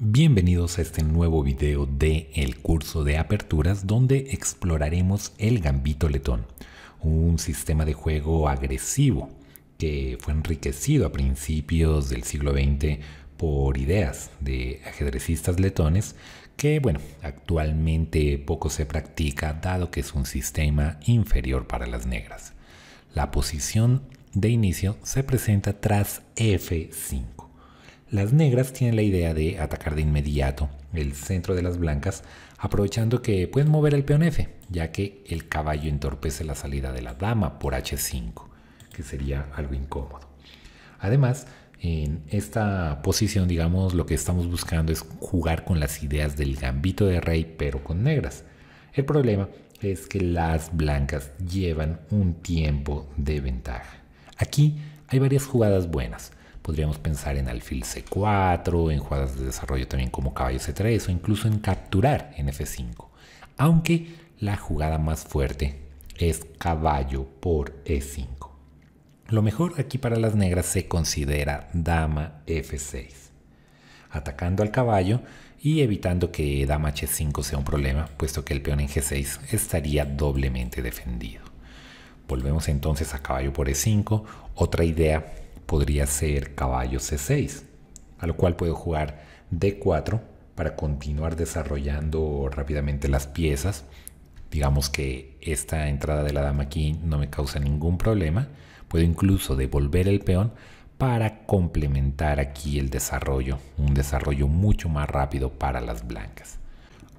Bienvenidos a este nuevo video de el curso de aperturas donde exploraremos el gambito letón, un sistema de juego agresivo que fue enriquecido a principios del siglo XX por ideas de ajedrecistas letones que bueno, actualmente poco se practica dado que es un sistema inferior para las negras. La posición de inicio se presenta tras F5. Las negras tienen la idea de atacar de inmediato el centro de las blancas, aprovechando que pueden mover el peón F, ya que el caballo entorpece la salida de la dama por H5, que sería algo incómodo. Además, en esta posición, digamos, lo que estamos buscando es jugar con las ideas del gambito de rey, pero con negras. El problema es que las blancas llevan un tiempo de ventaja. Aquí hay varias jugadas buenas. Podríamos pensar en alfil C4, en jugadas de desarrollo también como caballo C3 o incluso en capturar en F5. Aunque la jugada más fuerte es caballo por E5. Lo mejor aquí para las negras se considera dama F6, atacando al caballo y evitando que dama H5 sea un problema, puesto que el peón en G6 estaría doblemente defendido. Volvemos entonces a caballo por E5, otra idea podría ser caballo C6, a lo cual puedo jugar D4 para continuar desarrollando rápidamente las piezas. Digamos que esta entrada de la dama aquí no me causa ningún problema. Puedo incluso devolver el peón para complementar aquí el desarrollo, un desarrollo mucho más rápido para las blancas.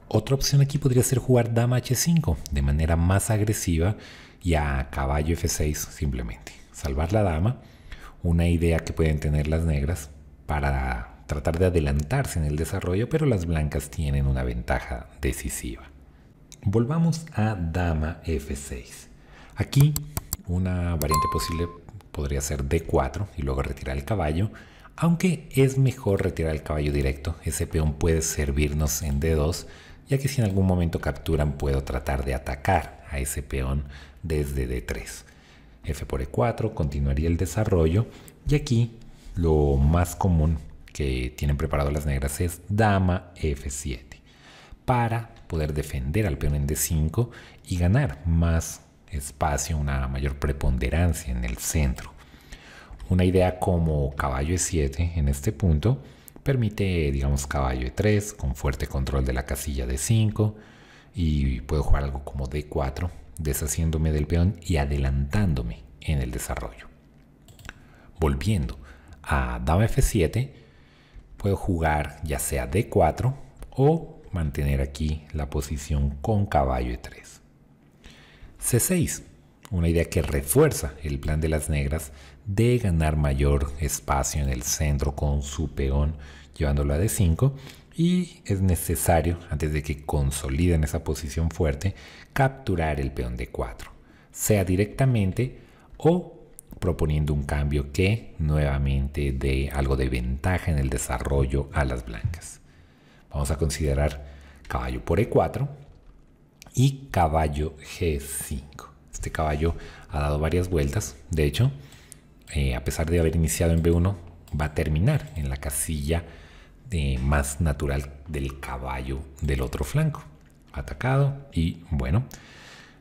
Otra opción aquí podría ser jugar dama h5 de manera más agresiva y a caballo f6 simplemente. Salvar la dama una idea que pueden tener las negras para tratar de adelantarse en el desarrollo, pero las blancas tienen una ventaja decisiva. Volvamos a dama f6. Aquí una variante posible podría ser d4 y luego retirar el caballo, aunque es mejor retirar el caballo directo, ese peón puede servirnos en d2, ya que si en algún momento capturan puedo tratar de atacar a ese peón desde d3 f por e4, continuaría el desarrollo y aquí lo más común que tienen preparado las negras es dama f7 para poder defender al peón en d5 y ganar más espacio, una mayor preponderancia en el centro. Una idea como caballo e7 en este punto permite, digamos, caballo e3 con fuerte control de la casilla d5 y puedo jugar algo como d4 deshaciéndome del peón y adelantándome en el desarrollo. Volviendo a dama f7, puedo jugar ya sea d4 o mantener aquí la posición con caballo e3. c6, una idea que refuerza el plan de las negras de ganar mayor espacio en el centro con su peón llevándolo a d5 y es necesario, antes de que consoliden esa posición fuerte, capturar el peón de 4, sea directamente o proponiendo un cambio que nuevamente dé algo de ventaja en el desarrollo a las blancas. Vamos a considerar caballo por e4 y caballo g5. Este caballo ha dado varias vueltas, de hecho, eh, a pesar de haber iniciado en b1, va a terminar en la casilla más natural del caballo del otro flanco atacado y bueno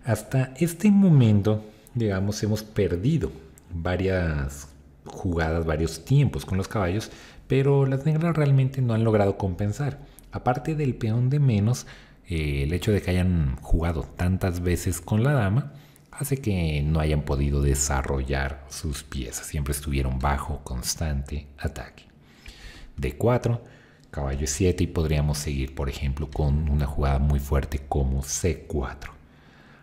hasta este momento digamos hemos perdido varias jugadas varios tiempos con los caballos pero las negras realmente no han logrado compensar aparte del peón de menos eh, el hecho de que hayan jugado tantas veces con la dama hace que no hayan podido desarrollar sus piezas siempre estuvieron bajo constante ataque D4 caballo 7 y podríamos seguir, por ejemplo, con una jugada muy fuerte como c4.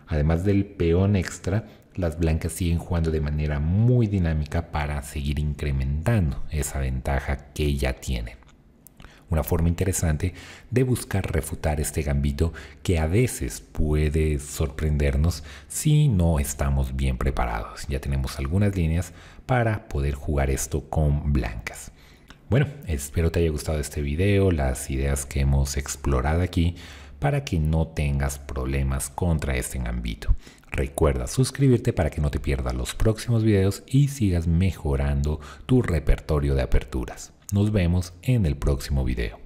Además del peón extra, las blancas siguen jugando de manera muy dinámica para seguir incrementando esa ventaja que ya tienen. Una forma interesante de buscar refutar este gambito que a veces puede sorprendernos si no estamos bien preparados. Ya tenemos algunas líneas para poder jugar esto con blancas. Bueno, espero te haya gustado este video, las ideas que hemos explorado aquí para que no tengas problemas contra este ámbito. Recuerda suscribirte para que no te pierdas los próximos videos y sigas mejorando tu repertorio de aperturas. Nos vemos en el próximo video.